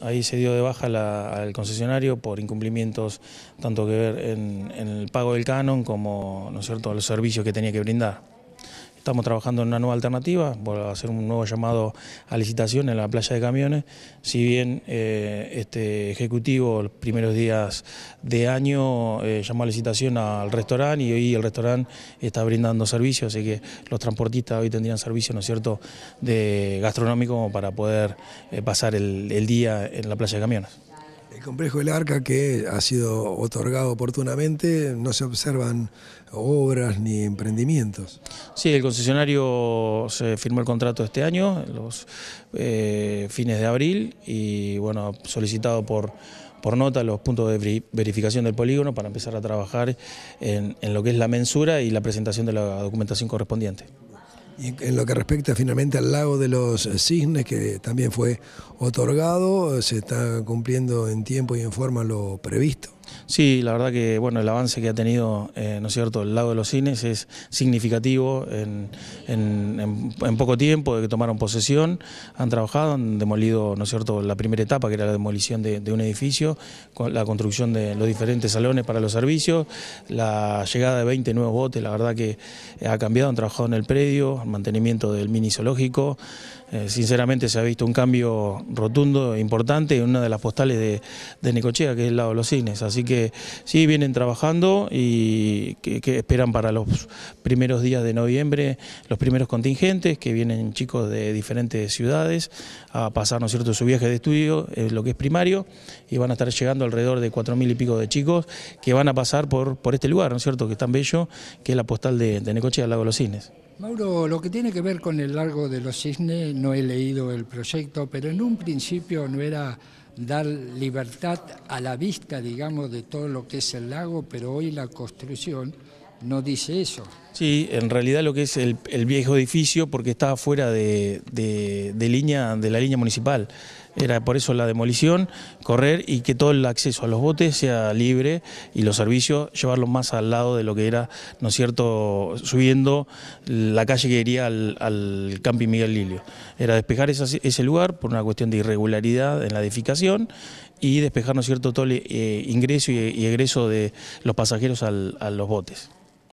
Ahí se dio de baja al concesionario por incumplimientos tanto que ver en, el pago del canon como ¿no cierto? los servicios que tenía que brindar. Estamos trabajando en una nueva alternativa, a hacer un nuevo llamado a licitación en la playa de camiones. Si bien eh, este ejecutivo, los primeros días de año, eh, llamó a licitación al restaurante y hoy el restaurante está brindando servicio, así que los transportistas hoy tendrían servicio, ¿no es cierto?, de gastronómico para poder eh, pasar el día en la playa de camiones. El complejo del arca que ha sido otorgado oportunamente, no se observan obras ni emprendimientos. Sí, el concesionario se firmó el contrato este año, los eh, fines de abril, y bueno, solicitado por, por nota los puntos de verificación del polígono para empezar a trabajar en lo que es la mensura y la presentación de la documentación correspondiente en lo que respecta finalmente al lago de los cisnes, que también fue otorgado, se está cumpliendo en tiempo y en forma lo previsto. Sí, la verdad que bueno, el avance que ha tenido eh, ¿no es cierto? el lado de los cines es significativo en, poco tiempo de que tomaron posesión, han trabajado, han demolido ¿no es cierto? la primera etapa que era la demolición de, un edificio, con la construcción de los diferentes salones para los servicios, la llegada de 20 nuevos botes, la verdad que eh, ha cambiado, han trabajado en el predio, el mantenimiento del mini zoológico, eh, sinceramente se ha visto un cambio rotundo, e importante, en una de las postales de, de Necochea, que es el lado de los cines. Así que sí, vienen trabajando y que, esperan para los primeros días de noviembre los primeros contingentes, que vienen chicos de diferentes ciudades a pasar, ¿no es cierto?, su viaje de estudio, eh, lo que es primario, y van a estar llegando alrededor de cuatro mil y pico de chicos que van a pasar por, por este lugar, ¿no es cierto?, que es tan bello, que es la postal de, Necoche, Necochea, al lago de los Cines. Mauro, lo que tiene que ver con el Largo de los Cisnes, no he leído el proyecto, pero en un principio no era dar libertad a la vista, digamos, de todo lo que es el lago, pero hoy la construcción no dice eso. Sí, en realidad lo que es el, viejo edificio, porque está fuera de, línea, de la línea municipal era por eso la demolición, correr y que todo el acceso a los botes sea libre y los servicios llevarlos más al lado de lo que era, ¿no es cierto?, subiendo la calle que iría al, al camping Miguel Lilio. Era despejar ese, lugar por una cuestión de irregularidad en la edificación y despejar, ¿no cierto?, todo el eh, ingreso y, egreso de los pasajeros al, a los botes.